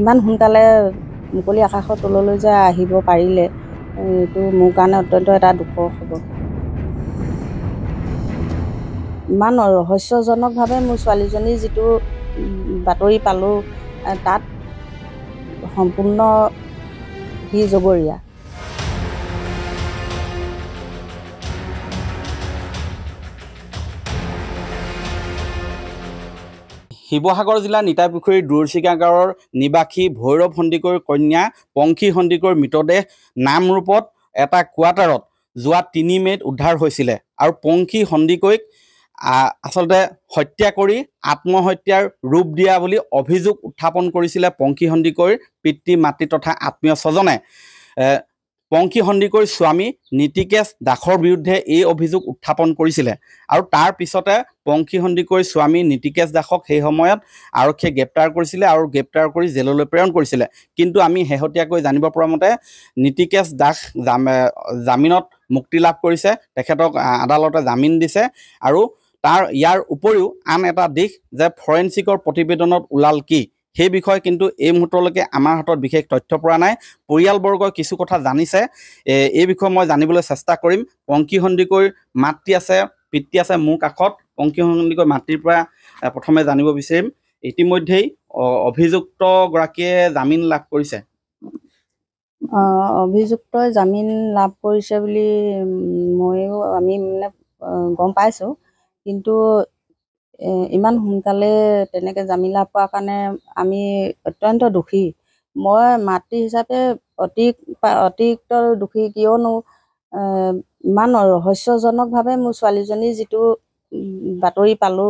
ইমান সোনকালে মুকলি আকাশৰ তললৈ যে আহিব পাৰিলে এইটো মোৰ কাৰণে অত্যন্ত এটা দুখৰ হ'ব ইমান ৰহস্যজনকভাৱে মোৰ ছোৱালীজনী যিটো বাতৰি পালোঁ তাত সম্পূৰ্ণ সি জগৰীয়া শিৱসাগৰ জিলাৰ নিতাপুখুৰীৰ গাঁৱৰ নিবাসী ভৈৰৱ সন্দিকৈৰ কন্যা পংখী সন্দিকৈৰ মৃতদেহ নামৰূপত এটা কোৱাটাৰত যোৱা তিনি মে'ত উদ্ধাৰ হৈছিলে আৰু পংখী সন্দিকৈক আচলতে হত্যা কৰি আত্মহত্যাৰ ৰূপ দিয়া বুলি অভিযোগ উত্থাপন কৰিছিলে পংখী সন্দিকৈৰ পিতৃ মাতৃ তথা আত্মীয় স্বজনে পংকী সন্দিকৈ স্বামী নীতিকেশ দাসৰ বিৰুদ্ধে এই অভিযোগ উত্থাপন কৰিছিলে আৰু তাৰ পিছতে পংকী সন্দিকৈৰ স্বামী নীতিকেশ দাসক সেই সময়ত আৰক্ষীয়ে গ্ৰেপ্তাৰ কৰিছিলে আৰু গ্ৰেপ্তাৰ কৰি জেললৈ প্ৰেৰণ কৰিছিলে কিন্তু আমি শেহতীয়াকৈ জানিব পৰা মতে নীতিকেশ দাস জামিনত মুক্তি লাভ কৰিছে তেখেতক আদালতে জামিন দিছে আৰু তাৰ ইয়াৰ উপৰিও আন এটা দিশ যে ফৰেনচিকৰ প্ৰতিবেদনত ওলাল কি সেই বিষয়ে কিন্তু এই মুহূৰ্তলৈকে আমাৰ হাতত বিশেষ তথ্য পৰা নাই পৰিয়ালবৰ্গই কিছু কথা জানিছে এই বিষয়ে মই জানিবলৈ চেষ্টা কৰিম পংকী সন্দিকৈ মাতৃ আছে পিতৃ আছে মোৰ কাষত পংকী সন্দিকৈ মাতৃৰ পৰা প্ৰথমে জানিব বিচাৰিম ইতিমধ্যেই অভিযুক্তগৰাকীয়ে জামিন লাভ কৰিছে অভিযুক্তই জামিন লাভ কৰিছে বুলি ময়ো আমি মানে গম পাইছোঁ কিন্তু ইমান সোনকালে তেনেকৈ জামিলা পোৱাৰ কাৰণে আমি অত্যন্ত দুখী মই মাতৃ হিচাপে অতি অতিৰিক্ত দুখী কিয়নো ইমান ৰহস্যজনকভাৱে মোৰ ছোৱালীজনী যিটো বাতৰি পালোঁ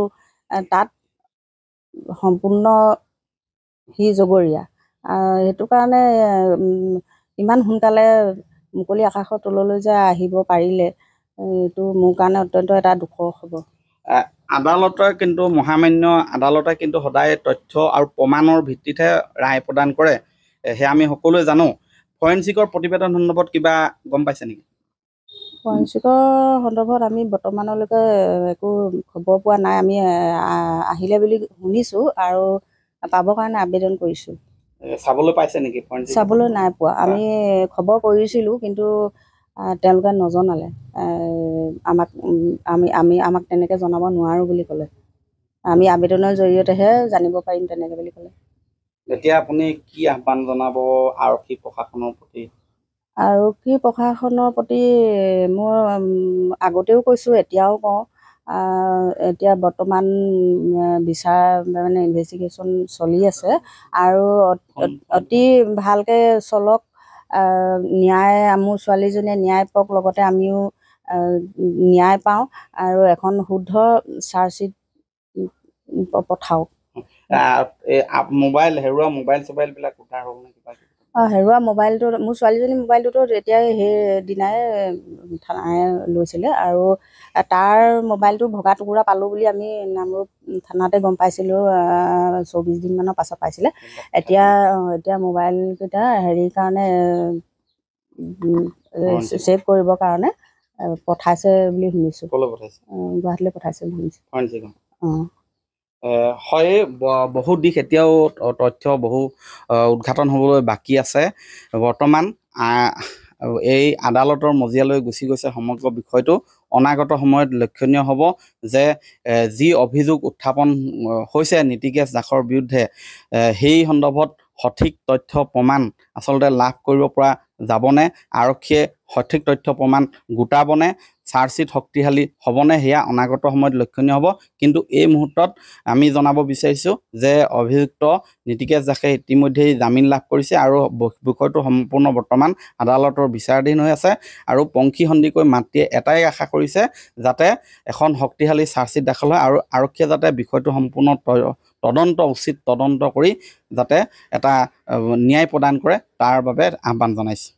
তাত সম্পূৰ্ণ সি জগৰীয়া সেইটো কাৰণে ইমান সোনকালে মুকলি আকাশৰ তললৈ যে আহিব পাৰিলে এইটো মোৰ কাৰণে অত্যন্ত এটা দুখৰ হ'ব আদালতে কিন্তু মহামান্য আদালতে কিন্তু সদায় তথ্য আৰু প্ৰমাণৰ ভিত্তিতহে ৰায় প্ৰদান কৰে সেয়া আমি সকলোৱে জানো ফৰেনচিকৰ প্ৰতিবেদন সন্দৰ্ভত কিবা গম পাইছে নেকি ফৰেনচিকৰ সন্দৰ্ভত আমি বৰ্তমানলৈকে একো খবৰ পোৱা নাই আমি আহিলে বুলি শুনিছোঁ আৰু পাবৰ কাৰণে আবেদন কৰিছোঁ চাবলৈ পাইছে নেকি চাবলৈ নাই পোৱা আমি খবৰ কৰিছিলোঁ কিন্তু তেওঁলোকে নজনালে আমাক আমি আমি আমাক তেনেকৈ জনাব নোৱাৰোঁ বুলি ক'লে আমি আবেদনৰ জৰিয়তেহে জানিব পাৰিম তেনেকৈ বুলি ক'লে এতিয়া আপুনি কি আহ্বান জনাব আৰক্ষী প্ৰশাসনৰ প্ৰতি আৰক্ষী প্ৰশাসনৰ প্ৰতি মই আগতেও কৈছোঁ এতিয়াও কওঁ এতিয়া বৰ্তমান বিচাৰ মানে ইনভেষ্টিগেশ্যন চলি আছে আৰু অতি ভালকৈ চলক ন্যায় মোৰ ছোৱালীজনীয়ে ন্যায় পাওক লগতে আমিও ন্যায় পাওঁ আৰু এখন শুদ্ধ চাৰ্জশ্বীট পঠাওক মোবাইল হেৰুৱা মোবাইল চোবাইলবিলাক উদ্ধাৰ হ'ব নে কিবা অঁ হেৰুৱা মোবাইলটো মোৰ ছোৱালীজনী মোবাইলটোতো এতিয়া সেই দিনাই থানাই লৈছিলে আৰু তাৰ মোবাইলটো ভগা টুকুৰা পালোঁ বুলি আমি নামৰূপ থানাতে গম পাইছিলোঁ চৌব্বিছ দিনমানৰ পাছত পাইছিলে এতিয়া এতিয়া মোবাইলকেইটা হেৰিৰ কাৰণে চেভ কৰিবৰ কাৰণে পঠাইছে বুলি শুনিছোঁ গুৱাহাটীলৈ পঠাইছে বুলি শুনিছোঁ অঁ হয় বহু দিশ এতিয়াও তথ্য বহু উদঘাটন হ'বলৈ বাকী আছে বৰ্তমান এই আদালতৰ মজিয়ালৈ গুচি গৈছে সমগ্ৰ বিষয়টো অনাগত সময়ত লক্ষণীয় হ'ব যে যি অভিযোগ উত্থাপন হৈছে নীতিকেশ দাসৰ বিৰুদ্ধে সেই সন্দৰ্ভত সঠিক তথ্য প্ৰমাণ আচলতে লাভ কৰিব পৰা যাবনে আৰক্ষীয়ে সঠিক তথ্য প্ৰমাণ গোটাবনে চাৰ্জশ্বিট শক্তিশালী হ'বনে সেয়া অনাগত সময়ত লক্ষণীয় হ'ব কিন্তু এই মুহূৰ্তত আমি জনাব বিচাৰিছোঁ যে অভিযুক্ত নীতিকেশ দাসে ইতিমধ্যেই জামিন লাভ কৰিছে আৰু বিষয়টো সম্পূৰ্ণ বৰ্তমান আদালতৰ বিচাৰাধীন হৈ আছে আৰু পংখী সন্দিকৈ মাতৃয়ে এটাই আশা কৰিছে যাতে এখন শক্তিশালী চাৰ্জশ্বিট দাখিল হয় আৰু আৰক্ষীয়ে যাতে বিষয়টো সম্পূৰ্ণ তদন্ত উচিত তদন্ত কৰি যাতে এটা ন্যায় প্ৰদান কৰে তাৰ বাবে আহ্বান জনাইছে